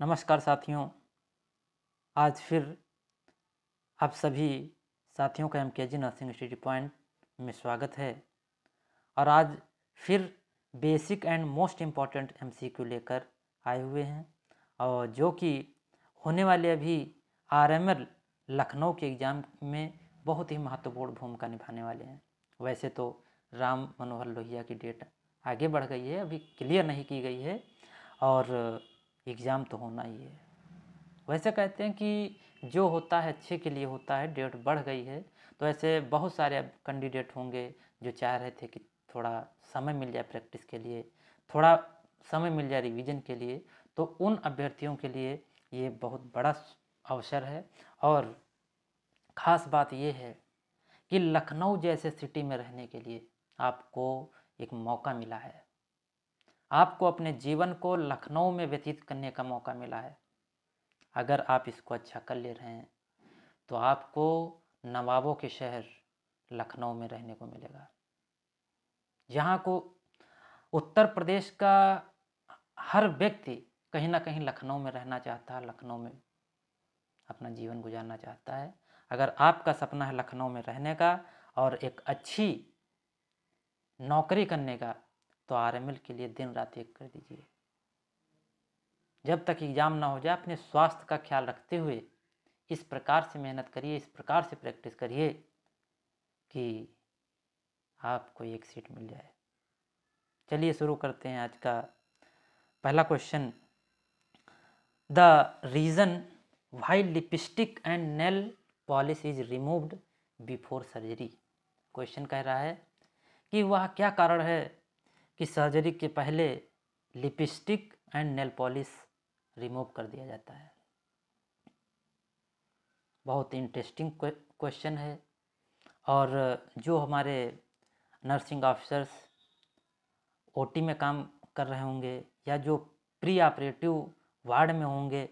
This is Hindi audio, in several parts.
नमस्कार साथियों आज फिर आप सभी साथियों का एम के जी नर्सिंग स्टडी पॉइंट में स्वागत है और आज फिर basic and most important M C Q लेकर आए हुए हैं और जो कि होने वाले अभी आर एम एल लखनऊ के एग्ज़ाम में बहुत ही महत्वपूर्ण भूमिका निभाने वाले हैं वैसे तो राम मनोहर लोहिया की डेट आगे बढ़ गई है अभी क्लियर नहीं की गई है और एग्ज़ाम तो होना ही है वैसे कहते हैं कि जो होता है अच्छे के लिए होता है डेट बढ़ गई है तो ऐसे बहुत सारे कैंडिडेट होंगे जो चाह रहे थे कि थोड़ा समय मिल जाए प्रैक्टिस के लिए थोड़ा समय मिल जाए रिवीजन के लिए तो उन अभ्यर्थियों के लिए ये बहुत बड़ा अवसर है और ख़ास बात ये है कि लखनऊ जैसे सिटी में रहने के लिए आपको एक मौका मिला है आपको अपने जीवन को लखनऊ में व्यतीत करने का मौका मिला है अगर आप इसको अच्छा कर ले रहे हैं तो आपको नवाबों के शहर लखनऊ में रहने को मिलेगा यहाँ को उत्तर प्रदेश का हर व्यक्ति कहीं ना कहीं लखनऊ में रहना चाहता है लखनऊ में अपना जीवन गुजारना चाहता है अगर आपका सपना है लखनऊ में रहने का और एक अच्छी नौकरी करने का तो आरएमएल के लिए दिन रात एक कर दीजिए जब तक एग्ज़ाम ना हो जाए अपने स्वास्थ्य का ख्याल रखते हुए इस प्रकार से मेहनत करिए इस प्रकार से प्रैक्टिस करिए कि आपको एक सीट मिल जाए चलिए शुरू करते हैं आज का पहला question the reason why lipstick and nail polish is removed before surgery question कह रहा है कि वह क्या कारण है कि सर्जरी के पहले lipstick and nail polish remove कर दिया जाता है बहुत इंटरेस्टिंग क्वेश्चन है और जो हमारे नर्सिंग ऑफिसर्स ओटी में काम कर रहे होंगे या जो प्री ऑपरेटिव वार्ड में होंगे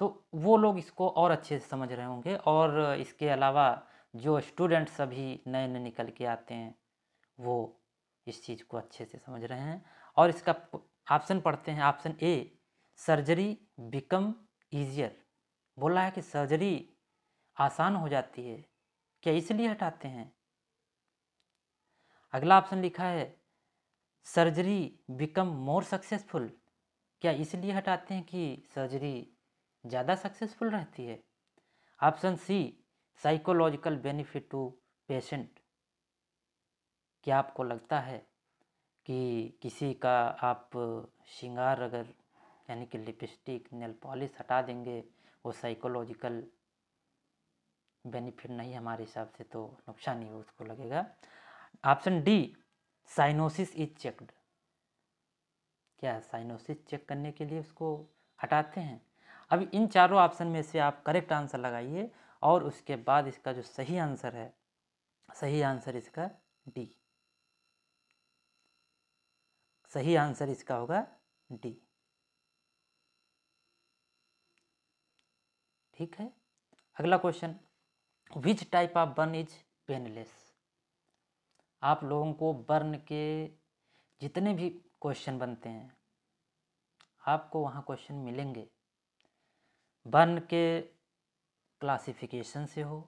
तो वो लोग इसको और अच्छे से समझ रहे होंगे और इसके अलावा जो स्टूडेंट्स अभी नए नए निकल के आते हैं वो इस चीज़ को अच्छे से समझ रहे हैं और इसका ऑप्शन पढ़ते हैं option A surgery become easier बोला है कि सर्जरी आसान हो जाती है क्या इसलिए हटाते हैं अगला ऑप्शन लिखा है सर्जरी बिकम मोर सक्सेसफुल क्या इसलिए हटाते हैं कि सर्जरी ज़्यादा सक्सेसफुल रहती है option C psychological benefit to patient क्या आपको लगता है कि किसी का आप श्रृंगार अगर यानी कि लिपस्टिक नेल पॉलिश हटा देंगे वो साइकोलॉजिकल बेनिफिट नहीं हमारे हिसाब से तो नुकसान ही उसको लगेगा option D cyanosis is checked क्या साइनोसिस चेक करने के लिए उसको हटाते हैं अब इन चारों ऑप्शन में से आप करेक्ट आंसर लगाइए और उसके बाद इसका जो सही आंसर है सही आंसर इसका डी सही आंसर इसका होगा डी ठीक है अगला question which type of burn is painless आप लोगों को बर्न के जितने भी क्वेश्चन बनते हैं आपको वहाँ क्वेश्चन मिलेंगे बर्न के क्लासिफिकेशन से हो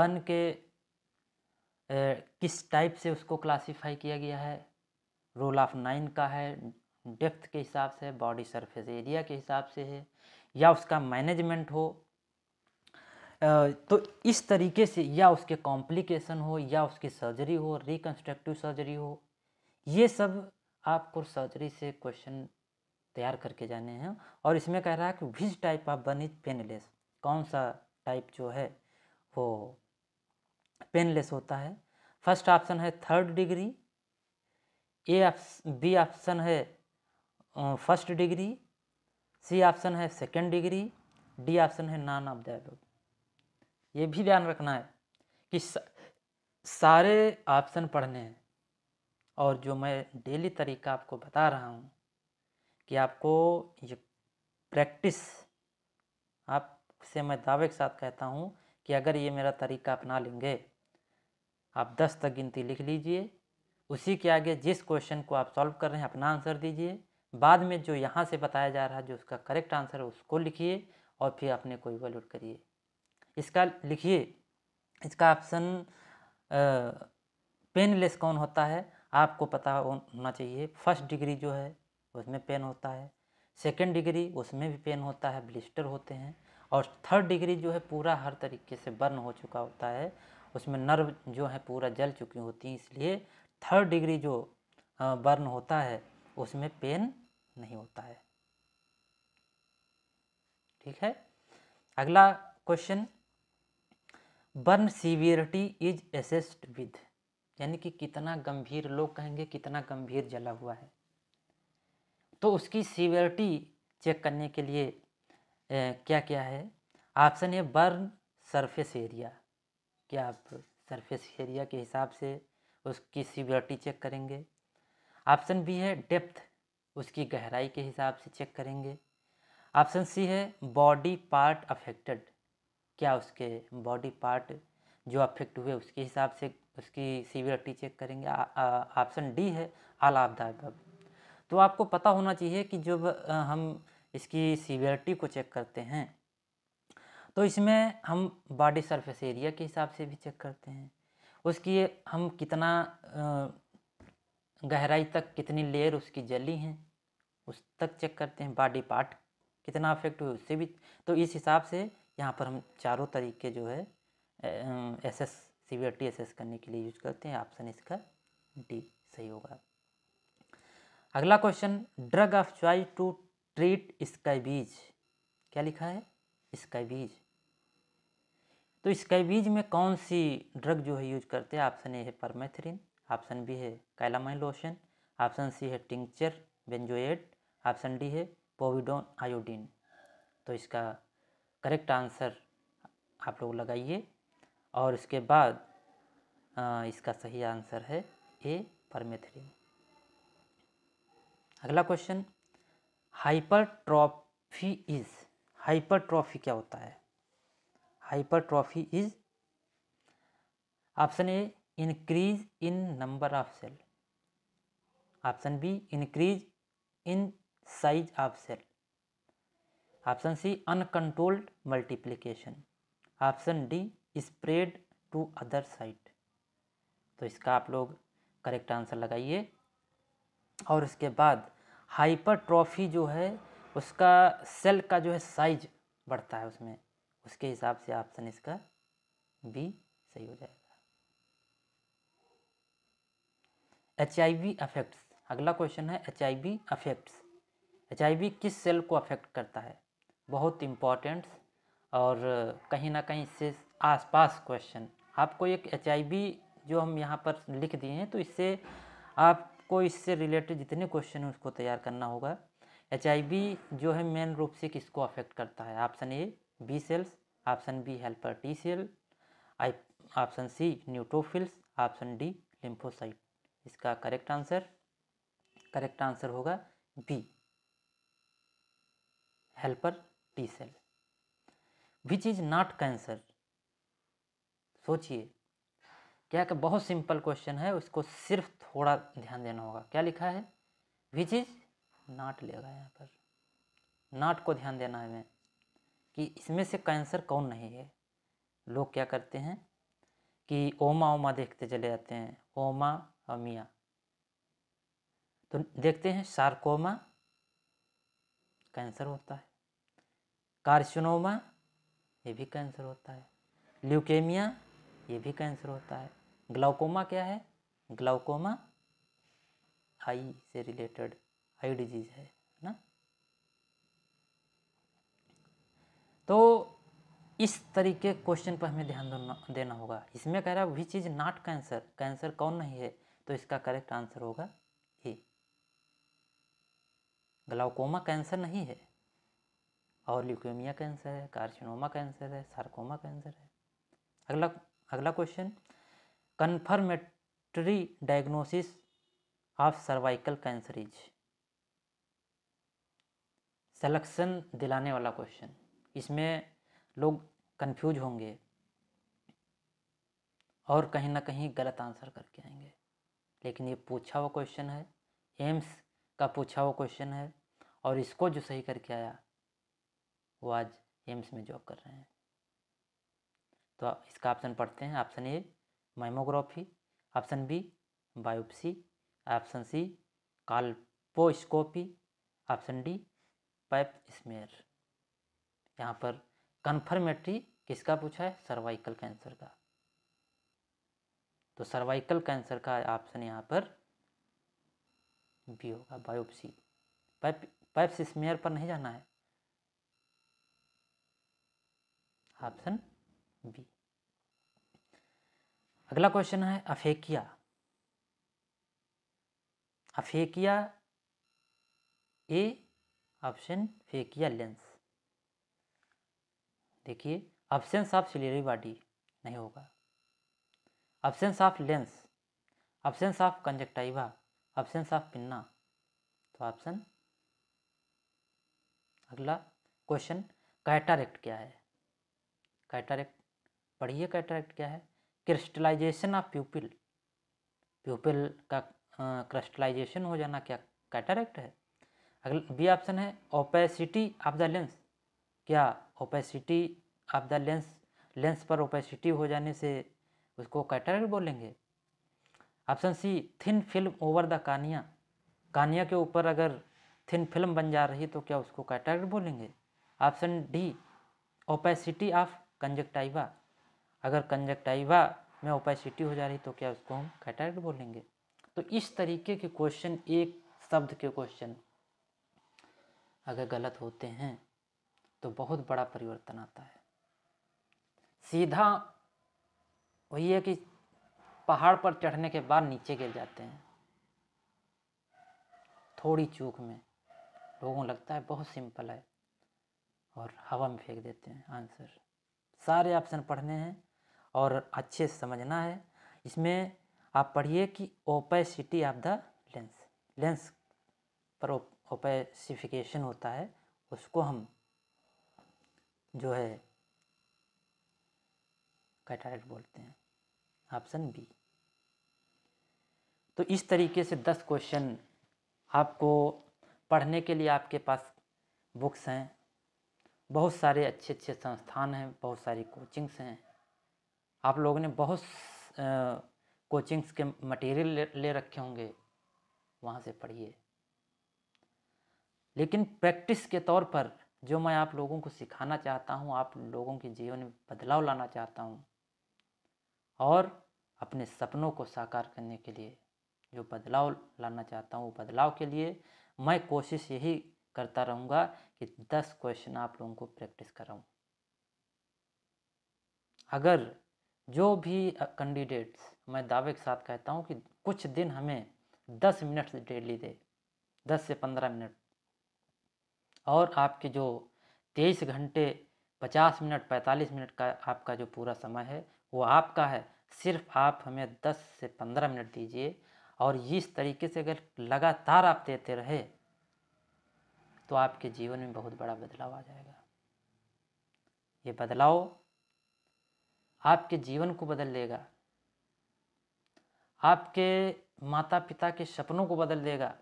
बर्न के ए, किस टाइप से उसको क्लासिफाई किया गया है रोल ऑफ नाइन का है डेप्थ के हिसाब से बॉडी सरफेस एरिया के हिसाब से है या उसका मैनेजमेंट हो तो इस तरीके से या उसके कॉम्प्लिकेशन हो या उसकी सर्जरी हो रिकन्स्ट्रक्टिव सर्जरी हो ये सब आपको सर्जरी से क्वेश्चन तैयार करके जाने हैं और इसमें कह रहा है कि which type of burn is painless कौन सा टाइप जो है वो पेनलेस होता है फर्स्ट ऑप्शन है third degree A B option है फर्स्ट डिग्री सी ऑप्शन है सेकेंड डिग्री डी ऑप्शन है नॉन ऑफ द ये भी ध्यान रखना है कि सारे ऑप्शन पढ़ने हैं और जो मैं डेली तरीका आपको बता रहा हूँ कि आपको ये प्रैक्टिस आप से मैं दावे के साथ कहता हूँ कि अगर ये मेरा तरीका अपना लेंगे आप दस तक गिनती लिख लीजिए उसी के आगे जिस क्वेश्चन को आप सॉल्व कर रहे हैं अपना आंसर दीजिए बाद में जो यहाँ से बताया जा रहा है जो उसका करेक्ट आंसर है उसको लिखिए और फिर अपने को इवेल्यूट करिए इसका लिखिए इसका ऑप्शन पेनलेस कौन होता है आपको पता होना चाहिए फर्स्ट डिग्री जो है उसमें पेन होता है सेकेंड डिग्री उसमें भी पेन होता है ब्लिस्टर होते हैं और थर्ड डिग्री जो है पूरा हर तरीके से बर्न हो चुका होता है उसमें नर्व जो है पूरा जल चुकी होती हैं इसलिए थर्ड डिग्री जो बर्न होता है उसमें पेन नहीं होता है ठीक है अगला question burn severity is assessed with यानी कि कितना गंभीर लोग कहेंगे कितना गंभीर जला हुआ है तो उसकी सीवियरिटी चेक करने के लिए ए, क्या क्या है ऑप्शन है बर्न सरफेस एरिया क्या आप सरफेस एरिया के हिसाब से उसकी सीवियरिटी चेक करेंगे ऑप्शन बी है डेप्थ उसकी गहराई के हिसाब से चेक करेंगे ऑप्शन सी है बॉडी पार्ट अफेक्टेड क्या उसके बॉडी पार्ट जो अफेक्ट हुए उसके हिसाब से उसकी सीवियरिटी चेक करेंगे ऑप्शन डी है आल ऑफ तो आपको पता होना चाहिए कि जब हम इसकी सीवियरिटी को चेक करते हैं तो इसमें हम बॉडी सरफेस एरिया के हिसाब से भी चेक करते हैं उसकी हम कितना गहराई तक कितनी लेयर उसकी जली हैं उस तक चेक करते हैं बॉडी पार्ट कितना अफेक्ट हुए उससे भी तो इस हिसाब से यहाँ पर हम चारों तरीके जो है एस एस सीवियरिटी एसेस करने के लिए यूज करते हैं ऑप्शन इसका डी सही होगा अगला question drug of choice to treat scabies क्या लिखा है स्काई बीज तो इस कैबीज में कौन सी ड्रग जो है यूज करते हैं ऑप्शन ए है परमेथ्रिन ऑप्शन बी है कैलामाइन लोशन ऑप्शन सी है टिंक्चर बेंजोएट ऑप्शन डी है पोविडोन आयोडीन तो इसका करेक्ट आंसर आप लोग लगाइए और इसके बाद आ, इसका सही आंसर है ए परमेथ्रिन अगला क्वेश्चन हाइपरट्रॉफी इज हाइपरट्रॉफी क्या होता है trophy is option A increase in number of cell option B increase in size of cell option C uncontrolled multiplication option D spread to other site तो इसका आप लोग करेक्ट आंसर लगाइए और इसके बाद हाइपर ट्रॉफी जो है उसका सेल का जो है साइज बढ़ता है उसमें उसके हिसाब से ऑप्शन इसका बी सही हो जाएगा एच आई वी अफेक्ट्स अगला क्वेश्चन है H I V affects H I V किस सेल को अफेक्ट करता है बहुत इम्पॉर्टेंट और कहीं ना कहीं इससे आसपास क्वेश्चन आपको एक एच आई वी जो हम यहाँ पर लिख दिए हैं तो इससे आपको इससे रिलेटेड जितने क्वेश्चन हैं उसको तैयार करना होगा एच जो है मेन रूप से किसको अफेक्ट करता है option A B cells option B helper T cell I option C neutrophils option D lymphocyte इसका करेक्ट आंसर करेक्ट आंसर होगा B helper T cell which is not cancer सोचिए क्या कि बहुत सिंपल क्वेश्चन है उसको सिर्फ थोड़ा ध्यान देना होगा क्या लिखा है विच इज नॉट लेगा यहाँ पर नॉट को ध्यान देना है हमें कि इसमें से कैंसर कौन नहीं है लोग क्या करते हैं कि ओमा ओमा देखते चले जाते हैं ओमा और मिया तो देखते हैं सार्कोमा कैंसर होता है कार्सिनोमा ये भी कैंसर होता है ल्यूकेमिया ये भी कैंसर होता है ग्लाउकोमा क्या है ग्लाउकोमा आई से रिलेटेड आई डिजीज़ है तो इस तरीके क्वेश्चन पर हमें ध्यान देना होगा इसमें कह रहा है which is not cancer cancer कौन नहीं है तो इसका करेक्ट आंसर होगा ए ग्लाउकोमा कैंसर नहीं है और ल्यूकेमिया कैंसर है कार्सिनोमा कैंसर है सार्कोमा कैंसर है अगला अगला question confirmatory diagnosis of cervical cancer is selection दिलाने वाला क्वेश्चन इसमें लोग कंफ्यूज होंगे और कहीं ना कहीं गलत आंसर करके आएंगे लेकिन ये पूछा हुआ क्वेश्चन है एम्स का पूछा हुआ क्वेश्चन है और इसको जो सही करके आया वो आज एम्स में जॉब कर रहे हैं तो इसका ऑप्शन पढ़ते हैं option A mammography option B biopsy option C colposcopy option D pap smear यहाँ पर कन्फर्मेटरी किसका पूछा है सर्वाइकल कैंसर का तो सर्वाइकल कैंसर का ऑप्शन यहाँ पर बी होगा बायोप्सी पैप पाइप स्मेयर पर नहीं जाना है ऑप्शन बी अगला क्वेश्चन है aphakia aphakia A option phakia lens देखिए अब्सेंस ऑफ सिलेरी बॉडी नहीं होगा absence of lens absence of conjunctiva absence of pinna तो ऑप्शन अगला क्वेश्चन कैटारेक्ट क्या है कैटारेक्ट पढ़िए कैटारेक्ट क्या है क्रिस्टलाइजेशन ऑफ प्यूपिल प्यूपिल का क्रिस्टलाइजेशन हो जाना क्या कैटारेक्ट है अगला बी ऑप्शन है ओपेसिटी ऑफ द लेंस क्या opacity of the lens lens पर ओपेसिटी हो जाने से उसको कैटर बोलेंगे option C thin film over the cornea cornea के ऊपर अगर थिन फिल्म बन जा रही तो क्या उसको कैटर बोलेंगे option D opacity of conjunctiva अगर कंजक्टाइवा में ओपेसिटी हो जा रही तो क्या उसको हम कैटर बोलेंगे तो इस तरीके के क्वेश्चन एक शब्द के क्वेश्चन अगर गलत होते हैं तो बहुत बड़ा परिवर्तन आता है सीधा वही है कि पहाड़ पर चढ़ने के बाद नीचे गिर जाते हैं थोड़ी चूक में लोगों लगता है बहुत सिंपल है और हवा में फेंक देते हैं आंसर सारे ऑप्शन पढ़ने हैं और अच्छे से समझना है इसमें आप पढ़िए कि opacity of the lens lens पर ओपेसिफिकेशन होता है उसको हम जो है कैटाइट बोलते हैं ऑप्शन बी तो इस तरीके से दस क्वेश्चन आपको पढ़ने के लिए आपके पास बुक्स हैं बहुत सारे अच्छे अच्छे संस्थान हैं बहुत सारी कोचिंग्स हैं आप लोगों ने बहुत कोचिंग्स के मटेरियल ले, ले रखे होंगे वहाँ से पढ़िए लेकिन प्रैक्टिस के तौर पर जो मैं आप लोगों को सिखाना चाहता हूँ आप लोगों के जीवन में बदलाव लाना चाहता हूँ और अपने सपनों को साकार करने के लिए जो बदलाव लाना चाहता हूँ वो बदलाव के लिए मैं कोशिश यही करता रहूँगा कि दस क्वेश्चन आप लोगों को प्रैक्टिस कराऊँ अगर जो भी कैंडिडेट्स मैं दावे के साथ कहता हूँ कि कुछ दिन हमें दस मिनट डेली दे दस से पंद्रह मिनट और आपके जो तेईस घंटे पचास मिनट पैंतालीस मिनट का आपका जो पूरा समय है वो आपका है सिर्फ आप हमें दस से पंद्रह मिनट दीजिए और इस तरीके से अगर लगातार आप देते रहे तो आपके जीवन में बहुत बड़ा बदलाव आ जाएगा ये बदलाव आपके जीवन को बदल देगा आपके माता पिता के सपनों को बदल देगा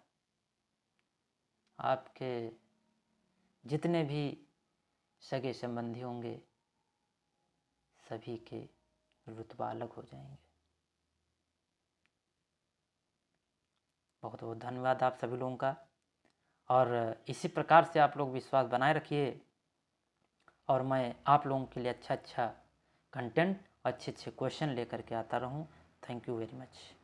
आपके जितने भी सगे संबंधी होंगे सभी के रुतबा अलग हो जाएंगे बहुत बहुत धन्यवाद आप सभी लोगों का और इसी प्रकार से आप लोग विश्वास बनाए रखिए और मैं आप लोगों के लिए अच्छा अच्छा कंटेंट अच्छे अच्छे क्वेश्चन लेकर के आता रहूं थैंक यू वेरी मच